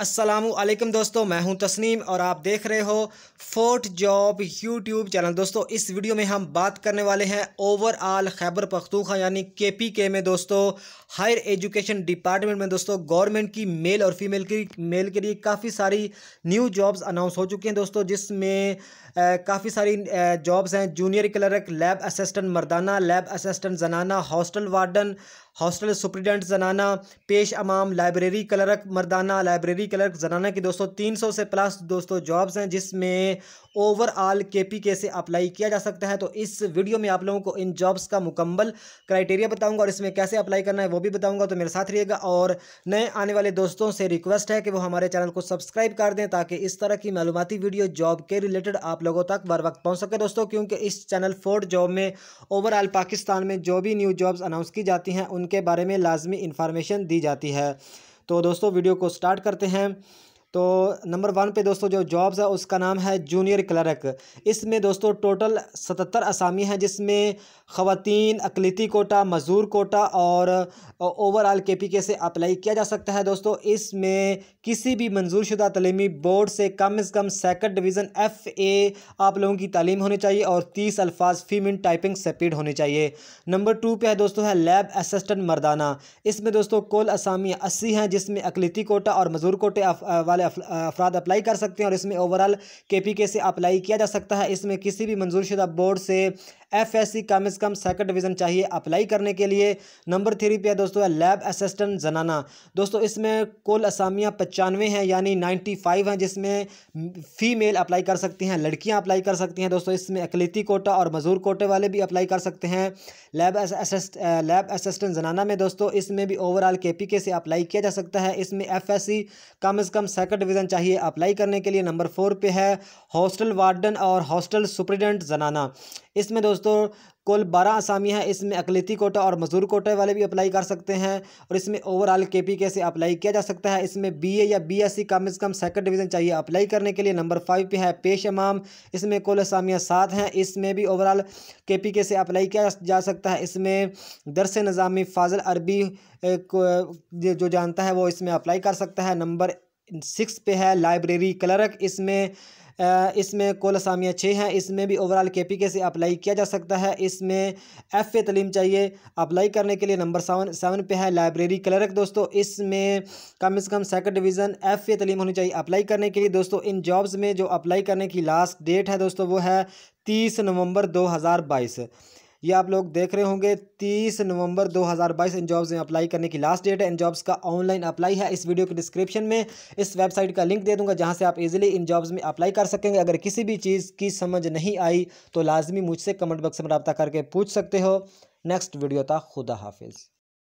असलम दोस्तों मैं हूं तस्नीम और आप देख रहे हो फोर्ट जॉब यूट्यूब चैनल दोस्तों इस वीडियो में हम बात करने वाले हैं ओवरऑल खैबर पख्तूखा यानी के पी के में दोस्तों हायर एजुकेशन डिपार्टमेंट में दोस्तों गवर्नमेंट की मेल और फीमेल की मेल के लिए काफ़ी सारी न्यू जॉब्स अनाउंस हो चुकी हैं दोस्तों जिसमें काफ़ी सारी जॉब्स हैं जूनियर क्लर्क लैब असटेंट मर्दाना लैब असटेंट जनाना हॉस्टल वार्डन हॉस्टल सुप्रिटेंडेंट जनाना पेश अमाम लाइब्रेरी क्लर्क मर्दाना लाइब्रेरी क्लर्क जनाना की दोस्तों तीन सौ से प्लस दोस्तों जॉब्स हैं जिसमें ओवरऑल के से अप्लाई किया जा सकता है तो इस वीडियो में आप लोगों को इन जॉब्स का मुकम्मल क्राइटेरिया बताऊंगा और इसमें कैसे अप्लाई करना है वो भी बताऊंगा तो मेरे साथ रहिएगा और नए आने वाले दोस्तों से रिक्वेस्ट है कि वो हमारे चैनल को सब्सक्राइब कर दें ताकि इस तरह की मालूमती वीडियो जॉब के रिलेटेड आप लोगों तक बर वक्त पहुँच सके दोस्तों क्योंकि इस चैनल फोर्ड जॉब में ओवरऑल पाकिस्तान में जो भी न्यू जॉब्स अनाउंस की जाती हैं उनके बारे में लाजमी इन्फॉर्मेशन दी जाती है तो दोस्तों वीडियो को स्टार्ट करते हैं तो नंबर वन पे दोस्तों जो जॉब्स है उसका नाम है जूनियर क्लर्क इसमें दोस्तों टोटल सतहत्तर असामी हैं जिसमें ख़वान अकलीती कोटा मजूर कोटा और ओवरऑल के पी के से अप्लाई किया जा सकता है दोस्तों इसमें किसी भी मंजूरशुदा तलीमी बोर्ड से कम अज़ कम सेकेंड डिवीज़न एफ़ ए आप लोगों की तालीम होनी चाहिए और तीस अल्फाज फ़ी मिनट टाइपिंग सपीड होनी चाहिए नंबर टू पे है दोस्तों है लैब असटेंट मरदाना इसमें दोस्तों कुल असामियाँ अस्सी हैं जिसमें अकलीती कोटा और मज़ूर कोटे वाले वाले अफराद अप्लाई कर सकते हैं और इसमें ओवरऑल के से अप्लाई किया जा सकता है इसमें किसी भी मंजूरशुदा बोर्ड से एफ एस सी कम से कम सेकंड डिवीज़न चाहिए अप्लाई करने के लिए नंबर थ्री पे दोस्तों है लैब असिस्टेंट जनाना दोस्तों इसमें कुल असामियाँ पचानवे हैं यानी नाइन्टी फाइव हैं जिसमें फ़ीमेल अप्लाई कर सकती हैं लड़कियाँ अप्लाई कर सकती हैं दोस्तों इसमें अकलीती कोटा और मजदूर कोटे वाले भी अप्लाई कर सकते हैं लैब असिस्ट लैब असिस्टेंट जनाना में दोस्तों इसमें भी ओवरऑल के पी के से अप्लाई किया जा सकता है इसमें एफ एस सी कम अज़ कम सेकंड डिवीज़न चाहिए अप्लाई करने के लिए नंबर फोर पे है हॉस्टल वार्डन और हॉस्टल सुप्रिटेंडेंट जनाना इसमें दोस्तों दोस्तों कुल बारह आसामी हैं इसमें अकलीती कोटा और मजदूर कोटे वाले भी अप्लाई कर सकते हैं और इसमें ओवरऑल के पी के से अप्लाई किया जा सकता है इसमें बी ए या बी एस सी कम से कम सेकंड डिवीज़न चाहिए अप्लाई करने के लिए नंबर फाइव पे है पेश इमाम इसमें कुल असामियाँ सात हैं इसमें भी ओवरऑल के पी के से अप्लाई किया जा सकता है इसमें दरस नज़ामी फाजल अरबी जो जानता है वो इसमें अप्लाई कर सकता है नंबर सिक्स पे है लाइब्रेरी क्लर्क इसमें इसमें कुल असामियाँ छः हैं इसमें भी ओवरऑल के पी के से अप्लाई किया जा सकता है इसमें एफ़ ए तलीम चाहिए अप्लाई करने के लिए नंबर सेवन सेवन पे है लाइब्रेरी क्लर्क दोस्तों इसमें कम से कम सेकंड डिवीज़न एफ़ ए तलीम होनी चाहिए अप्लाई करने के लिए दोस्तों इन जॉब्स में जो अप्लाई करने की लास्ट डेट है दोस्तों वो है तीस नवंबर दो हज़ार बाईस ये आप लोग देख रहे होंगे 30 नवंबर 2022 इन जॉब्स में अप्लाई करने की लास्ट डेट है इन जॉब्स का ऑनलाइन अप्लाई है इस वीडियो के डिस्क्रिप्शन में इस वेबसाइट का लिंक दे दूंगा जहां से आप इजीली इन जॉब्स में अप्लाई कर सकेंगे अगर किसी भी चीज़ की समझ नहीं आई तो लाजमी मुझसे कमेंट बॉक्स में रब्ता करके पूछ सकते हो नेक्स्ट वीडियो था खुदा हाफिज़